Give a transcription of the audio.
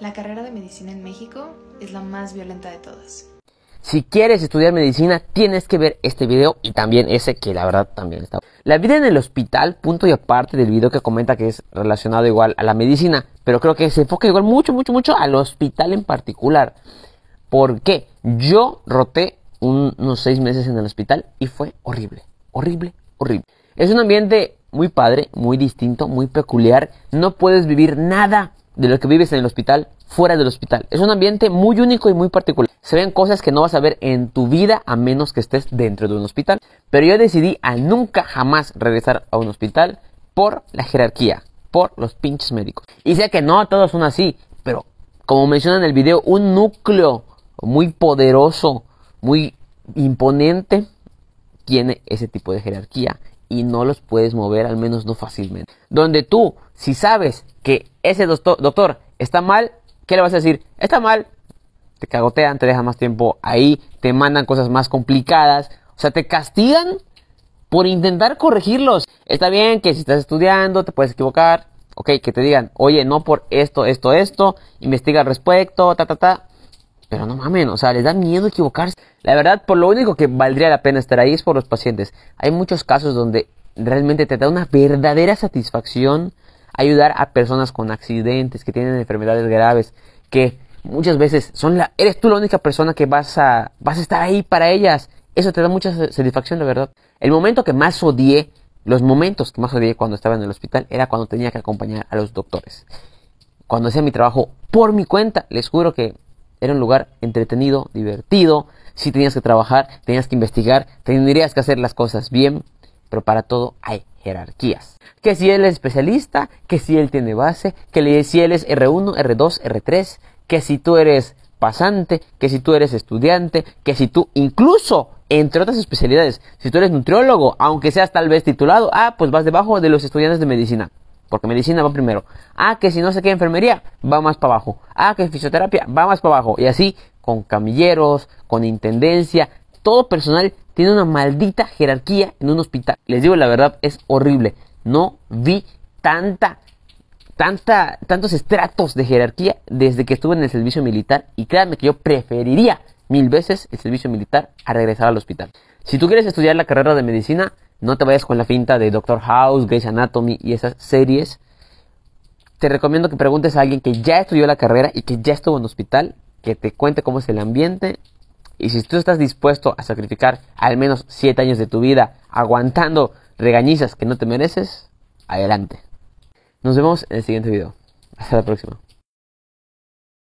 La carrera de medicina en México es la más violenta de todas. Si quieres estudiar medicina, tienes que ver este video y también ese que la verdad también está. La vida en el hospital, punto y aparte del video que comenta que es relacionado igual a la medicina, pero creo que se enfoca igual mucho, mucho, mucho al hospital en particular. ¿Por qué? Yo roté unos seis meses en el hospital y fue horrible, horrible, horrible. Es un ambiente muy padre, muy distinto, muy peculiar. No puedes vivir nada de lo que vives en el hospital fuera del hospital. Es un ambiente muy único y muy particular. Se ven cosas que no vas a ver en tu vida a menos que estés dentro de un hospital. Pero yo decidí a nunca jamás regresar a un hospital por la jerarquía, por los pinches médicos. Y sé que no todos son así, pero como menciona en el video, un núcleo muy poderoso, muy imponente, tiene ese tipo de jerarquía y no los puedes mover, al menos no fácilmente. Donde tú, si sabes que ese doctor, está mal, ¿qué le vas a decir? Está mal. Te cagotean, te dejan más tiempo ahí, te mandan cosas más complicadas, o sea, te castigan por intentar corregirlos. Está bien que si estás estudiando te puedes equivocar, ok, que te digan, oye, no por esto, esto, esto, investiga al respecto, ta, ta, ta. Pero no mamen, o sea, les da miedo equivocarse. La verdad, por lo único que valdría la pena estar ahí es por los pacientes. Hay muchos casos donde realmente te da una verdadera satisfacción ayudar a personas con accidentes, que tienen enfermedades graves, que muchas veces son la, eres tú la única persona que vas a, vas a estar ahí para ellas. Eso te da mucha satisfacción, la verdad. El momento que más odié, los momentos que más odié cuando estaba en el hospital era cuando tenía que acompañar a los doctores. Cuando hacía mi trabajo por mi cuenta, les juro que era un lugar entretenido, divertido. Si tenías que trabajar, tenías que investigar, tendrías que hacer las cosas bien, pero para todo hay jerarquías. Que si él es especialista, que si él tiene base, que si él es R1, R2, R3, que si tú eres pasante, que si tú eres estudiante, que si tú incluso, entre otras especialidades, si tú eres nutriólogo, aunque seas tal vez titulado, ah, pues vas debajo de los estudiantes de medicina porque medicina va primero. Ah, que si no se queda enfermería, va más para abajo. Ah, que fisioterapia, va más para abajo. Y así, con camilleros, con intendencia, todo personal tiene una maldita jerarquía en un hospital. Les digo la verdad, es horrible. No vi tanta, tanta, tantos estratos de jerarquía desde que estuve en el servicio militar. Y créanme que yo preferiría mil veces el servicio militar a regresar al hospital. Si tú quieres estudiar la carrera de medicina, no te vayas con la finta de Doctor House, Grey's Anatomy y esas series. Te recomiendo que preguntes a alguien que ya estudió la carrera y que ya estuvo en hospital, que te cuente cómo es el ambiente. Y si tú estás dispuesto a sacrificar al menos 7 años de tu vida aguantando regañizas que no te mereces, adelante. Nos vemos en el siguiente video. Hasta la próxima.